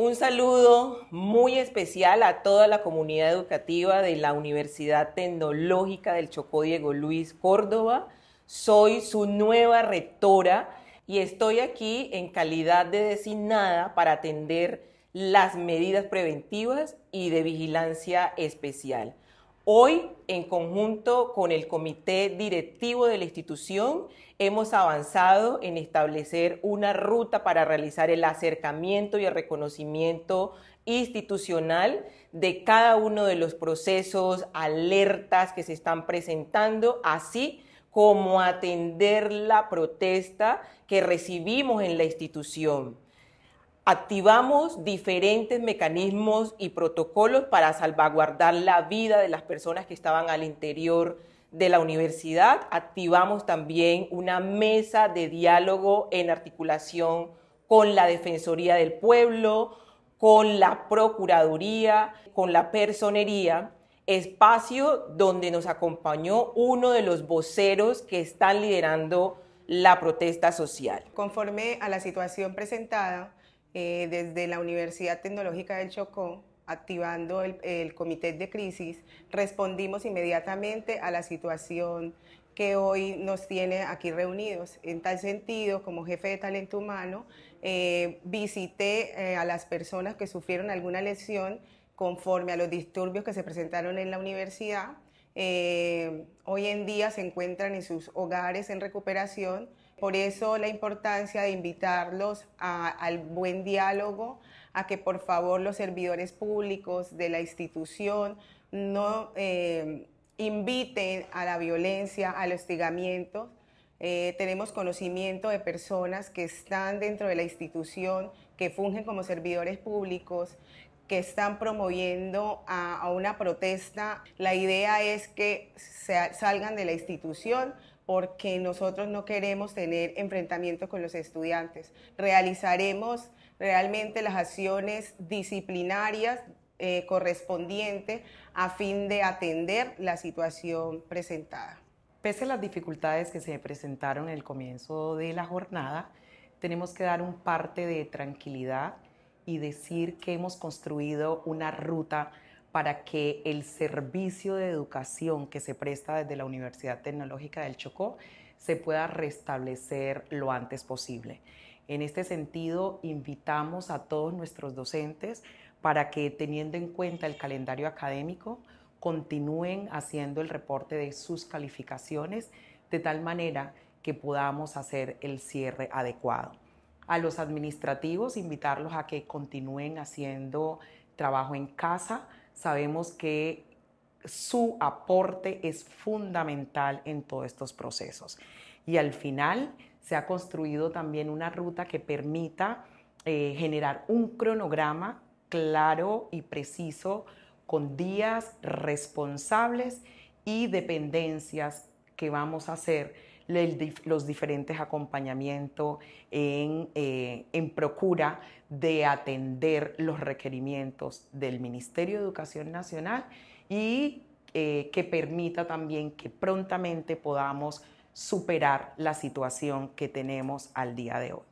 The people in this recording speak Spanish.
Un saludo muy especial a toda la comunidad educativa de la Universidad Tecnológica del Chocó Diego Luis Córdoba. Soy su nueva rectora y estoy aquí en calidad de designada para atender las medidas preventivas y de vigilancia especial. Hoy, en conjunto con el comité directivo de la institución, hemos avanzado en establecer una ruta para realizar el acercamiento y el reconocimiento institucional de cada uno de los procesos, alertas que se están presentando, así como atender la protesta que recibimos en la institución activamos diferentes mecanismos y protocolos para salvaguardar la vida de las personas que estaban al interior de la universidad. Activamos también una mesa de diálogo en articulación con la Defensoría del Pueblo, con la Procuraduría, con la Personería, espacio donde nos acompañó uno de los voceros que están liderando la protesta social. Conforme a la situación presentada, eh, desde la Universidad Tecnológica del Chocó, activando el, comité de crisis, respondimos inmediatamente a la situación que hoy nos tiene aquí reunidos. En tal sentido, como jefe de talento humano, eh, visité eh, a las personas que sufrieron alguna lesión conforme a los disturbios que se presentaron en la universidad. hoy en día se encuentran en sus hogares en recuperación por eso la importancia de invitarlos al buen diálogo, a que por favor los servidores públicos de la institución no eh, inviten a la violencia, a los Eh, tenemos conocimiento de personas que están dentro de la institución, que fungen como servidores públicos, que están promoviendo a, una protesta. La idea es que salgan de la institución porque nosotros no queremos tener enfrentamientos con los estudiantes. Realizaremos realmente las acciones disciplinarias eh, correspondientes a fin de atender la situación presentada. Pese a las dificultades que se presentaron en el comienzo de la jornada, tenemos que dar un parte de tranquilidad y decir que hemos construido una ruta para que el servicio de educación que se presta desde la Universidad Tecnológica del Chocó se pueda restablecer lo antes posible. En este sentido, invitamos a todos nuestros docentes para que, teniendo en cuenta el calendario académico, continúen haciendo el reporte de sus calificaciones de tal manera que podamos hacer el cierre adecuado. A los administrativos, invitarlos a que continúen haciendo trabajo en casa, sabemos que su aporte es fundamental en todos estos procesos. Y al final se ha construido también una ruta que permita eh, generar un cronograma claro y preciso con días responsables y dependencias que vamos a hacer los diferentes acompañamientos eh, en, procura de atender los requerimientos del Ministerio de Educación Nacional y eh, que permita también que prontamente podamos superar la situación que tenemos al día de hoy.